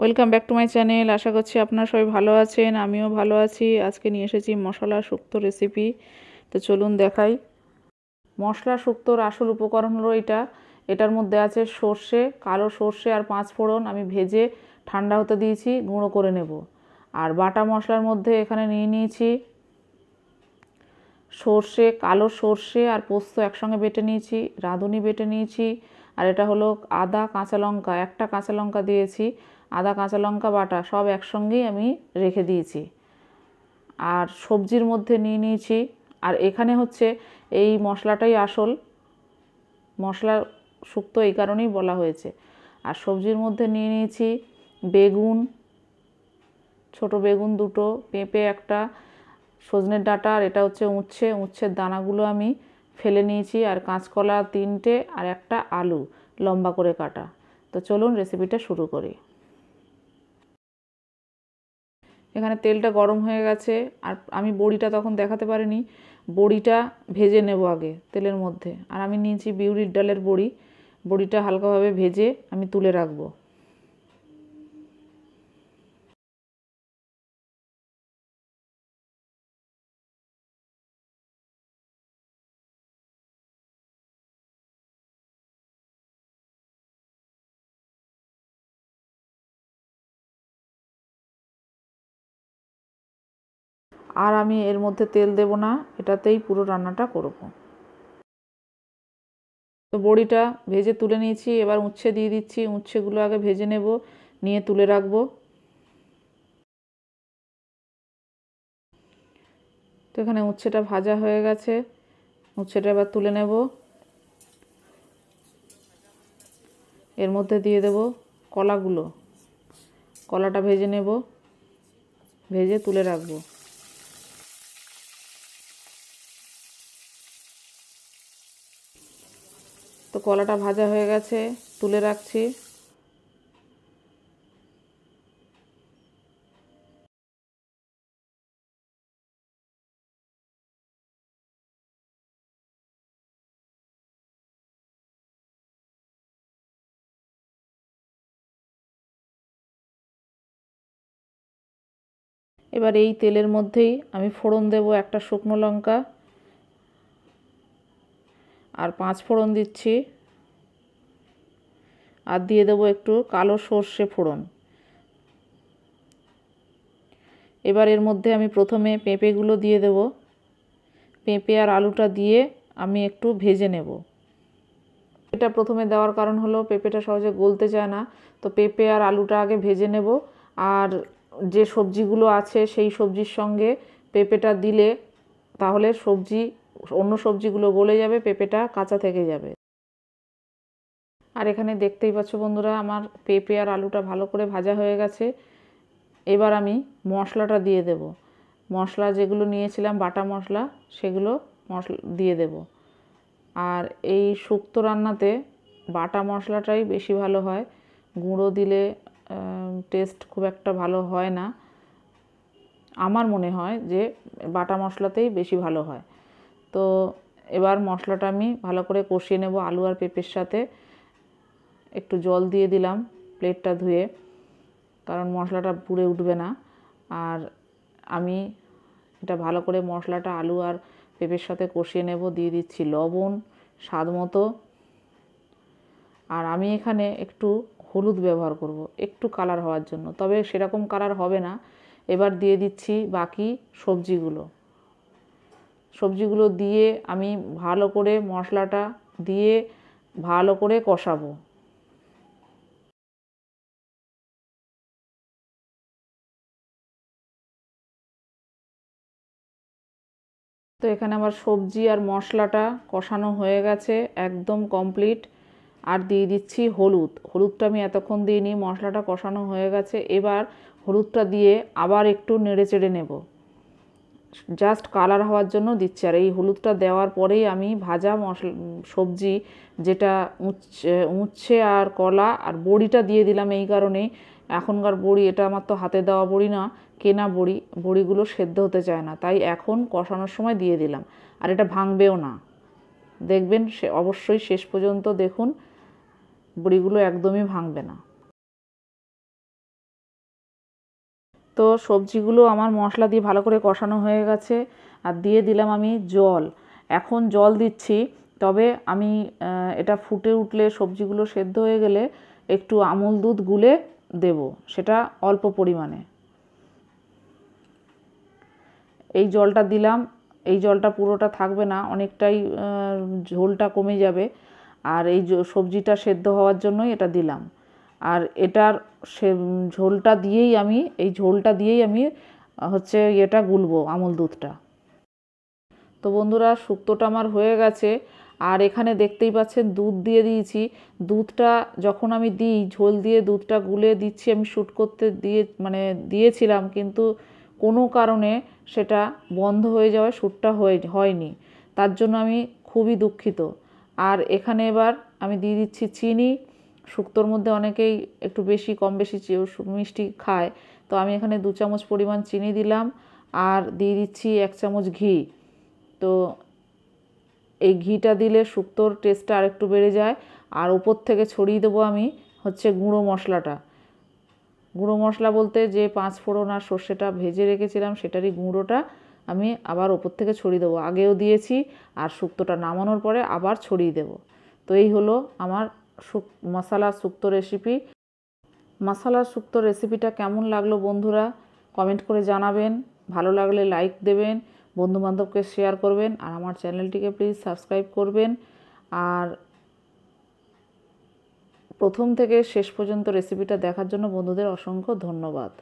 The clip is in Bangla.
welcome back to my channel আশা করছি আপনারা সবাই ভালো আছেন আমিও ভালো আছি আজকে নিয়ে এসেছি মশলা শুক্ত রেসিপি তো চলুন দেখাই মশলা শুক্তর আসল উপকরণ হলো এটা এটার মধ্যে আছে সর্ষে কালো সর্ষে আর পাঁচ ফোড়ন আমি ভেজে ঠান্ডা হতে দিয়েছি গুঁড়ো করে নেব আর বাটা মশলার মধ্যে এখানে নিয়ে নিয়েছি সর্ষে কালো সর্ষে আর পোস্ত একসঙ্গে বেটে নিয়েছি রাঁধুনি বেটে নিয়েছি আর এটা হলো আদা কাঁচা লঙ্কা একটা কাঁচা লঙ্কা দিয়েছি আদা কাঁচা লঙ্কা বাটা সব একসঙ্গেই আমি রেখে দিয়েছি আর সবজির মধ্যে নিয়ে নিয়েছি আর এখানে হচ্ছে এই মশলাটাই আসল মশলা শুক্ত এই কারণেই বলা হয়েছে আর সবজির মধ্যে নিয়ে নিয়েছি বেগুন ছোট বেগুন দুটো পেঁপে একটা সজনের ডাঁটা আর এটা হচ্ছে উচ্ছে উচ্ছের দানাগুলো আমি ফেলে নিয়েছি আর কাঁচকলা তিনটে আর একটা আলু লম্বা করে কাটা তো চলুন রেসিপিটা শুরু করি এখানে তেলটা গরম হয়ে গেছে আর আমি বড়িটা তখন দেখাতে পারিনি বড়িটা ভেজে নেব আগে তেলের মধ্যে আর আমি নিয়েছি বিউরির ডালের বড়ি বড়িটা হালকাভাবে ভেজে আমি তুলে রাখবো আর আমি এর মধ্যে তেল দেব না এটাতেই পুরো রান্নাটা করব তো বড়িটা ভেজে তুলে নিয়েছি এবার উচ্ছে দিয়ে দিচ্ছি উচ্ছেগুলো আগে ভেজে নেব নিয়ে তুলে রাখবো তো এখানে উচ্ছেটা ভাজা হয়ে গেছে উচ্ছেটা এবার তুলে নেব এর মধ্যে দিয়ে দেব কলাগুলো কলাটা ভেজে নেব ভেজে তুলে রাখবো তো কলাটা ভাজা হয়ে গেছে তুলে রাখছি এবার এই তেলের মধ্যেই আমি ফোড়ন দেব একটা শুকনো লঙ্কা আর পাঁচ ফোড়ন দিচ্ছি আর দিয়ে দেবো একটু কালো সর্ষে ফোড়ন এবার এর মধ্যে আমি প্রথমে পেঁপেগুলো দিয়ে দেব পেঁপে আর আলুটা দিয়ে আমি একটু ভেজে নেব এটা প্রথমে দেওয়ার কারণ হলো পেঁপেটা সহজে গলতে চায় না তো পেঁপে আর আলুটা আগে ভেজে নেব আর যে সবজিগুলো আছে সেই সবজির সঙ্গে পেঁপেটা দিলে তাহলে সবজি অন্য সবজিগুলো বলে যাবে পেঁপেটা কাঁচা থেকে যাবে আর এখানে দেখতেই পাচ্ছ বন্ধুরা আমার পেঁপে আর আলুটা ভালো করে ভাজা হয়ে গেছে এবার আমি মশলাটা দিয়ে দেব মশলা যেগুলো নিয়েছিলাম বাটা মশলা সেগুলো মশলা দিয়ে দেব আর এই শুক্তো রান্নাতে বাটা মশলাটাই বেশি ভালো হয় গুঁড়ো দিলে টেস্ট খুব একটা ভালো হয় না আমার মনে হয় যে বাটা মশলাতেই বেশি ভালো হয় তো এবার মশলাটা আমি ভালো করে কষিয়ে নেব আলু আর পেঁপের সাথে একটু জল দিয়ে দিলাম প্লেটটা ধুয়ে কারণ মশলাটা পুড়ে উঠবে না আর আমি এটা ভালো করে মশলাটা আলু আর পেঁপের সাথে কষিয়ে নেব দিয়ে দিচ্ছি লবণ স্বাদ মতো আর আমি এখানে একটু হলুদ ব্যবহার করব একটু কালার হওয়ার জন্য তবে সেরকম কালার হবে না এবার দিয়ে দিচ্ছি বাকি সবজিগুলো সবজিগুলো দিয়ে আমি ভালো করে মশলাটা দিয়ে ভালো করে কষাবো তো এখানে আমার সবজি আর মশলাটা কষানো হয়ে গেছে একদম কমপ্লিট আর দিয়ে দিচ্ছি হলুদ হলুদটা আমি এতক্ষণ দিইনি মশলাটা কষানো হয়ে গেছে এবার হলুদটা দিয়ে আবার একটু নেড়ে চেড়ে নেবো জাস্ট কালার হওয়ার জন্য দিচ্ছি আর এই হলুদটা দেওয়ার পরেই আমি ভাজা মশলা সবজি যেটা উচ্ছে উচ্ছে আর কলা আর বড়িটা দিয়ে দিলাম এই কারণে এখনকার বড়ি এটা আমার তো হাতে দেওয়া বড়ি না কেনা বড়ি বড়িগুলো সেদ্ধ হতে চায় না তাই এখন কষানোর সময় দিয়ে দিলাম আর এটা ভাঙবেও না দেখবেন সে অবশ্যই শেষ পর্যন্ত দেখুন বড়িগুলো একদমই ভাঙবে না তো সবজিগুলো আমার মশলা দিয়ে ভালো করে কষানো হয়ে গেছে আর দিয়ে দিলাম আমি জল এখন জল দিচ্ছি তবে আমি এটা ফুটে উঠলে সবজিগুলো সেদ্ধ হয়ে গেলে একটু আমুল দুধ গুলে দেব সেটা অল্প পরিমাণে এই জলটা দিলাম এই জলটা পুরোটা থাকবে না অনেকটাই ঝোলটা কমে যাবে আর এই সবজিটা সেদ্ধ হওয়ার জন্যই এটা দিলাম আর এটার সে ঝোলটা দিয়েই আমি এই ঝোলটা দিয়েই আমি হচ্ছে এটা গুলবো আমল দুধটা তো বন্ধুরা শুক্তোটা আমার হয়ে গেছে আর এখানে দেখতেই পাচ্ছেন দুধ দিয়ে দিয়েছি দুধটা যখন আমি দিই ঝোল দিয়ে দুধটা গুলে দিচ্ছি আমি শ্যুট করতে দিয়ে মানে দিয়েছিলাম কিন্তু কোনো কারণে সেটা বন্ধ হয়ে যাওয়ায় শ্যুটটা হয়ে হয়নি তার জন্য আমি খুবই দুঃখিত আর এখানে এবার আমি দিয়ে দিচ্ছি চিনি শুক্তোর মধ্যে অনেকেই একটু বেশি কম বেশি মিষ্টি খায় তো আমি এখানে দু চামচ পরিমাণ চিনি দিলাম আর দিয়ে দিচ্ছি এক চামচ ঘি তো এই ঘিটা দিলে শুক্তোর টেস্টটা আরেকটু বেড়ে যায় আর ওপর থেকে ছড়িয়ে দেবো আমি হচ্ছে গুঁড়ো মশলাটা গুঁড়ো মশলা বলতে যে পাঁচ ফোড়ন আর সর্ষেটা ভেজে রেখেছিলাম সেটারই গুঁড়োটা আমি আবার ওপর থেকে ছড়িয়ে দেবো আগেও দিয়েছি আর শুক্তোটা নামানোর পরে আবার ছড়িয়ে দেবো তো এই হলো আমার মশালা সুক্ত রেসিপি মশালা সুক্ত রেসিপিটা কেমন লাগলো বন্ধুরা কমেন্ট করে জানাবেন ভালো লাগলে লাইক দেবেন বন্ধুবান্ধবকে শেয়ার করবেন আর আমার চ্যানেলটিকে প্লিজ সাবস্ক্রাইব করবেন আর প্রথম থেকে শেষ পর্যন্ত রেসিপিটা দেখার জন্য বন্ধুদের অসংখ্য ধন্যবাদ